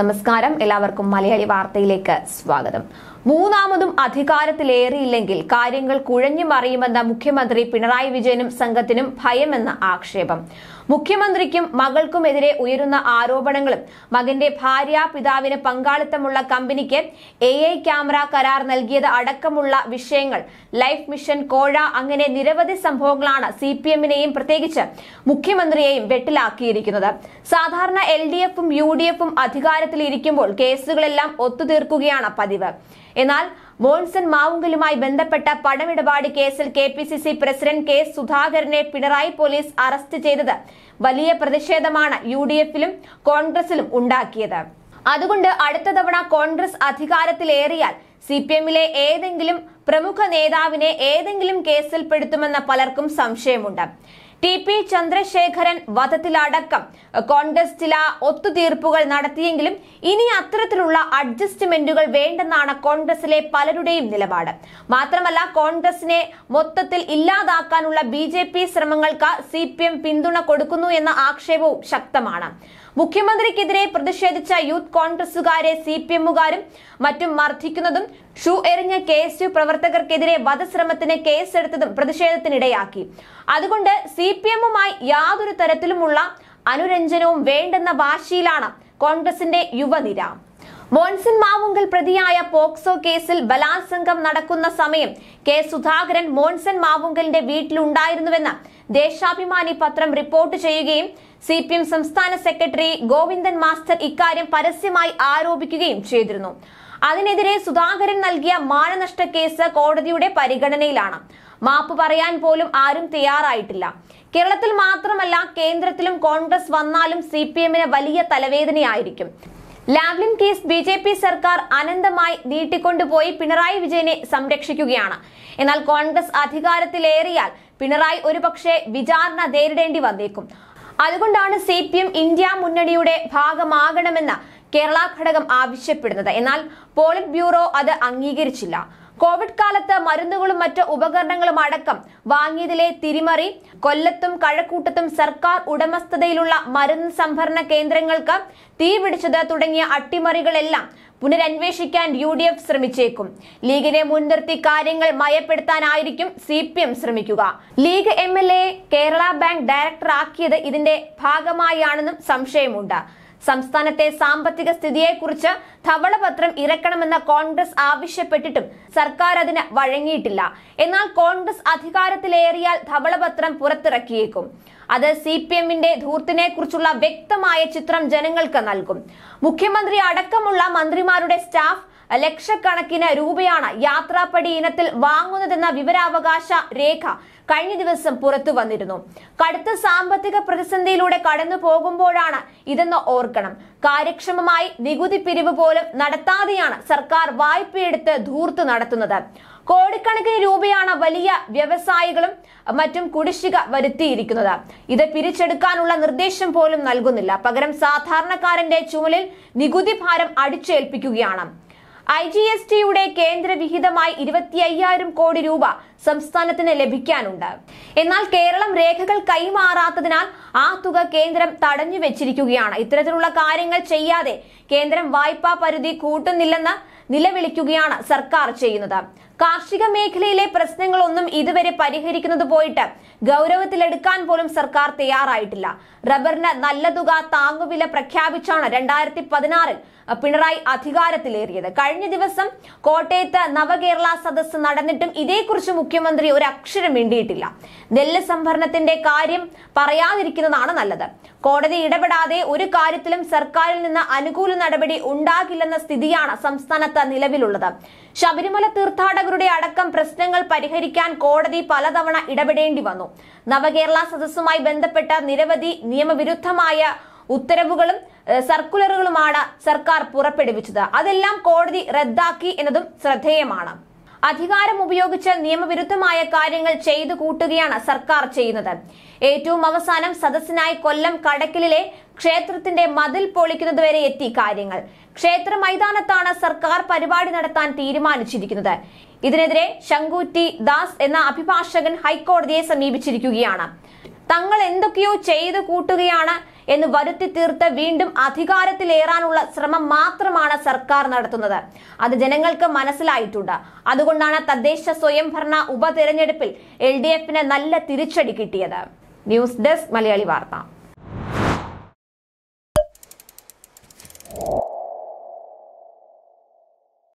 നമസ്കാരം എല്ലാവർക്കും മലയാളി വാർത്തയിലേക്ക് സ്വാഗതം മൂന്നാമതും അധികാരത്തിലേറിയില്ലെങ്കിൽ കാര്യങ്ങൾ കുഴഞ്ഞു മറിയുമെന്ന മുഖ്യമന്ത്രി പിണറായി വിജയനും സംഘത്തിനും ഭയമെന്ന ആക്ഷേപം മുഖ്യമന്ത്രിക്കും മകൾക്കുമെതിരെ ഉയരുന്ന ആരോപണങ്ങളും മകന്റെ ഭാര്യ പിതാവിന് പങ്കാളിത്തമുള്ള കമ്പനിക്ക് എ ഐ ക്യാമറ കരാർ നൽകിയത് അടക്കമുള്ള വിഷയങ്ങൾ ലൈഫ് മിഷൻ കോഴ അങ്ങനെ നിരവധി സംഭവങ്ങളാണ് സി പി എമ്മിനെയും പ്രത്യേകിച്ച് മുഖ്യമന്ത്രിയെയും വെട്ടിലാക്കിയിരിക്കുന്നത് സാധാരണ എൽ ഡി എഫും യു ഡി എഫും അധികാര അധികാരത്തിൽ ഇരിക്കുമ്പോൾ കേസുകളെല്ലാം ഒത്തുതീർക്കുകയാണ് പതിവ് എന്നാൽ വോൺസൺ മാവുങ്കലുമായി ബന്ധപ്പെട്ട പണമിടപാട് കേസിൽ K P C C president K സുധാകരനെ പിണറായി പോലീസ് അറസ്റ്റ് ചെയ്തത് വലിയ പ്രതിഷേധമാണ് യു ഡി എഫിലും കോൺഗ്രസിലും ഉണ്ടാക്കിയത് അതുകൊണ്ട് അടുത്ത തവണ കോൺഗ്രസ് അധികാരത്തിലേറിയാൽ സി പി എമ്മിലെ ഏതെങ്കിലും പ്രമുഖ നേതാവിനെ ഏതെങ്കിലും കേസിൽ പെടുത്തുമെന്ന പലർക്കും സംശയമുണ്ട് ടി പി ചന്ദ്രശേഖരൻ വധത്തിലടക്കം കോൺഗ്രസ് ചില ഒത്തുതീർപ്പുകൾ നടത്തിയെങ്കിലും ഇനി അത്തരത്തിലുള്ള അഡ്ജസ്റ്റ്മെന്റുകൾ വേണ്ടെന്നാണ് കോൺഗ്രസിലെ പലരുടെയും നിലപാട് മാത്രമല്ല കോൺഗ്രസിനെ മൊത്തത്തിൽ ഇല്ലാതാക്കാനുള്ള ബി ശ്രമങ്ങൾക്ക് സി പിന്തുണ കൊടുക്കുന്നു എന്ന ആക്ഷേപവും ശക്തമാണ് മുഖ്യമന്ത്രിക്കെതിരെ പ്രതിഷേധിച്ച യൂത്ത് കോൺഗ്രസുകാരെ സി പി എമ്മുകാരും മറ്റും മർദ്ദിക്കുന്നതും ഷൂ എറിഞ്ഞ കെ എസ് യു പ്രവർത്തകർക്കെതിരെ വധശ്രമത്തിന് കേസെടുത്തതും പ്രതിഷേധത്തിനിടയാക്കി അതുകൊണ്ട് സി പി എമ്മുമായി യാതൊരു തരത്തിലുമുള്ള അനുരഞ്ജനവും വേണ്ടെന്ന വാശിയിലാണ് കോൺഗ്രസിന്റെ യുവനിര മോൻസിൻ മാവുങ്കൽ പ്രതിയായ പോക്സോ കേസിൽ ബലാത്സംഗം നടക്കുന്ന സമയം കെ സുധാകരൻ മോൻസൻ മാവുങ്കലിന്റെ വീട്ടിലുണ്ടായിരുന്നുവെന്ന് ദേശാഭിമാനി പത്രം റിപ്പോർട്ട് ചെയ്യുകയും സി പി എം സംസ്ഥാന സെക്രട്ടറി ഗോവിന്ദൻ മാസ്റ്റർ ഇക്കാര്യം പരസ്യമായി ആരോപിക്കുകയും ചെയ്തിരുന്നു അതിനെതിരെ സുധാകരൻ നൽകിയ മാനനഷ്ട കേസ് കോടതിയുടെ പരിഗണനയിലാണ് മാപ്പ് പറയാൻ പോലും ആരും തയ്യാറായിട്ടില്ല കേരളത്തിൽ മാത്രമല്ല കേന്ദ്രത്തിലും കോൺഗ്രസ് വന്നാലും സി പി എമ്മിന് വലിയ തലവേദനയായിരിക്കും Lavalin case B J P സർക്കാർ അനന്തമായി നീട്ടിക്കൊണ്ടുപോയി പിണറായി വിജയനെ സംരക്ഷിക്കുകയാണ് എന്നാൽ കോൺഗ്രസ് അധികാരത്തിലേറിയാൽ പിണറായി ഒരുപക്ഷെ വിചാരണ നേരിടേണ്ടി വന്നേക്കും അതുകൊണ്ടാണ് സി പി എം ഇന്ത്യ മുന്നണിയുടെ ഭാഗമാകണമെന്ന് കേരള ഘടകം ആവശ്യപ്പെടുന്നത് എന്നാൽ പോളിറ്റ് ബ്യൂറോ അത് അംഗീകരിച്ചില്ല കോവിഡ് കാലത്ത് മരുന്നുകളും മറ്റ് ഉപകരണങ്ങളും അടക്കം വാങ്ങിയതിലെ തിരിമറി കൊല്ലത്തും കഴക്കൂട്ടത്തും സർക്കാർ ഉടമസ്ഥതയിലുള്ള മരുന്ന് സംഭരണ കേന്ദ്രങ്ങൾക്ക് തീപിടിച്ചത് തുടങ്ങിയ അട്ടിമറികളെല്ലാം പുനരന്വേഷിക്കാൻ യു ഡി എഫ് ശ്രമിച്ചേക്കും ലീഗിനെ മുൻനിർത്തി കാര്യങ്ങൾ മയപ്പെടുത്താനായിരിക്കും സി പി എം ശ്രമിക്കുക League M L A Kerala bank director ആക്കിയത് ഇതിന്റെ ഭാഗമായാണെന്നും സംശയമുണ്ട് സംസ്ഥാനത്തെ സാമ്പത്തിക സ്ഥിതിയെക്കുറിച്ച് ധവളപത്രം ഇറക്കണമെന്ന് കോൺഗ്രസ് ആവശ്യപ്പെട്ടിട്ടും സർക്കാർ അതിന് വഴങ്ങിയിട്ടില്ല എന്നാൽ കോൺഗ്രസ് അധികാരത്തിലേറിയാൽ ധവളപത്രം പുറത്തിറക്കിയേക്കും അത് സി പി എമ്മിന്റെ ധൂർത്തിനെ കുറിച്ചുള്ള വ്യക്തമായ ചിത്രം ജനങ്ങൾക്ക് നൽകും മുഖ്യമന്ത്രി അടക്കമുള്ള മന്ത്രിമാരുടെ സ്റ്റാഫ് ലക്ഷക്കണക്കിന് രൂപയാണ് യാത്രാപ്പടി ഇനത്തിൽ വാങ്ങുന്നതെന്ന വിവരാവകാശ രേഖ കഴിഞ്ഞ ദിവസം പുറത്തു വന്നിരുന്നു കടുത്ത സാമ്പത്തിക പ്രതിസന്ധിയിലൂടെ കടന്നു പോകുമ്പോഴാണ് ഇതെന്ന് ഓർക്കണം കാര്യക്ഷമമായി നികുതി പിരിവ് പോലും നടത്താതെയാണ് സർക്കാർ വായ്പയെടുത്ത് ധൂർത്ത് നടത്തുന്നത് കോടിക്കണക്കിന് രൂപയാണ് വലിയ വ്യവസായികളും മറ്റും കുടിശ്ശിക വരുത്തിയിരിക്കുന്നത് ഇത് പിരിച്ചെടുക്കാനുള്ള നിർദ്ദേശം പോലും നൽകുന്നില്ല പകരം സാധാരണക്കാരന്റെ ചുമലിൽ നികുതി ഭാരം അടിച്ചേൽപ്പിക്കുകയാണ് ഐ ജി എസ് ടിയുടെ കേന്ദ്ര വിഹിതമായി ഇരുപത്തി അയ്യായിരം കോടി രൂപ സംസ്ഥാനത്തിന് ലഭിക്കാനുണ്ട് എന്നാൽ കേരളം രേഖകൾ കൈമാറാത്തതിനാൽ ആ തുക കേന്ദ്രം തടഞ്ഞു വെച്ചിരിക്കുകയാണ് ഇത്തരത്തിലുള്ള കാര്യങ്ങൾ ചെയ്യാതെ കേന്ദ്രം വായ്പാ പരിധി കൂട്ടുന്നില്ലെന്ന് നിലവിളിക്കുകയാണ് സർക്കാർ ചെയ്യുന്നത് കാർഷിക മേഖലയിലെ പ്രശ്നങ്ങളൊന്നും ഇതുവരെ പരിഹരിക്കുന്നത് പോയിട്ട് ഗൗരവത്തിലെടുക്കാൻ പോലും സർക്കാർ തയ്യാറായിട്ടില്ല റബ്ബറിന് നല്ല തുക താങ്ങുവില പ്രഖ്യാപിച്ചാണ് രണ്ടായിരത്തി പതിനാറിൽ പിണറായി അധികാരത്തിലേറിയത് കഴിഞ്ഞ ദിവസം കോട്ടയത്ത് നവകേരള സദസ്സ് നടന്നിട്ടും ഇതേക്കുറിച്ച് മുഖ്യമന്ത്രി ഒരു അക്ഷരം വേണ്ടിയിട്ടില്ല നെല്ല് സംഭരണത്തിന്റെ കാര്യം പറയാതിരിക്കുന്നതാണ് നല്ലത് കോടതി ഇടപെടാതെ ഒരു കാര്യത്തിലും സർക്കാരിൽ നിന്ന് അനുകൂല നടപടി ഉണ്ടാകില്ലെന്ന സ്ഥിതിയാണ് സംസ്ഥാനത്ത് നിലവിലുള്ളത് ശബരിമല തീർത്ഥാടകരുടെ അടക്കം പ്രശ്നങ്ങൾ പരിഹരിക്കാൻ കോടതി പലതവണ ഇടപെടേണ്ടി വന്നു നവകേരള സദസ്സുമായി ബന്ധപ്പെട്ട നിരവധി നിയമവിരുദ്ധമായ ഉത്തരവുകളും സർക്കുലറുകളുമാണ് സർക്കാർ പുറപ്പെടുവിച്ചത് അതെല്ലാം കോടതി റദ്ദാക്കി എന്നതും ശ്രദ്ധേയമാണ് അധികാരം ഉപയോഗിച്ച് നിയമവിരുദ്ധമായ കാര്യങ്ങൾ ചെയ്തു കൂട്ടുകയാണ് സർക്കാർ ചെയ്യുന്നത് ഏറ്റവും അവസാനം സദസ്സിനായി കൊല്ലം കടക്കിലെ ക്ഷേത്രത്തിന്റെ മതിൽ പൊളിക്കുന്നതുവരെ എത്തി കാര്യങ്ങൾ ക്ഷേത്ര മൈതാനത്താണ് സർക്കാർ പരിപാടി നടത്താൻ തീരുമാനിച്ചിരിക്കുന്നത് ഇതിനെതിരെ ശങ്കൂറ്റി ദാസ് എന്ന അഭിഭാഷകൻ ഹൈക്കോടതിയെ സമീപിച്ചിരിക്കുകയാണ് തങ്ങൾ എന്തൊക്കെയോ ചെയ്തു കൂട്ടുകയാണ് എന്ന് വരുത്തി തീർത്ത് വീണ്ടും അധികാരത്തിലേറാനുള്ള ശ്രമം മാത്രമാണ് സർക്കാർ നടത്തുന്നത് അത് ജനങ്ങൾക്ക് മനസ്സിലായിട്ടുണ്ട് അതുകൊണ്ടാണ് തദ്ദേശ സ്വയംഭരണ ഉപതെരഞ്ഞെടുപ്പിൽ എൽ ഡി എഫിന് നല്ല തിരിച്ചടി കിട്ടിയത് ന്യൂസ് ഡെസ്ക് മലയാളി വാർത്ത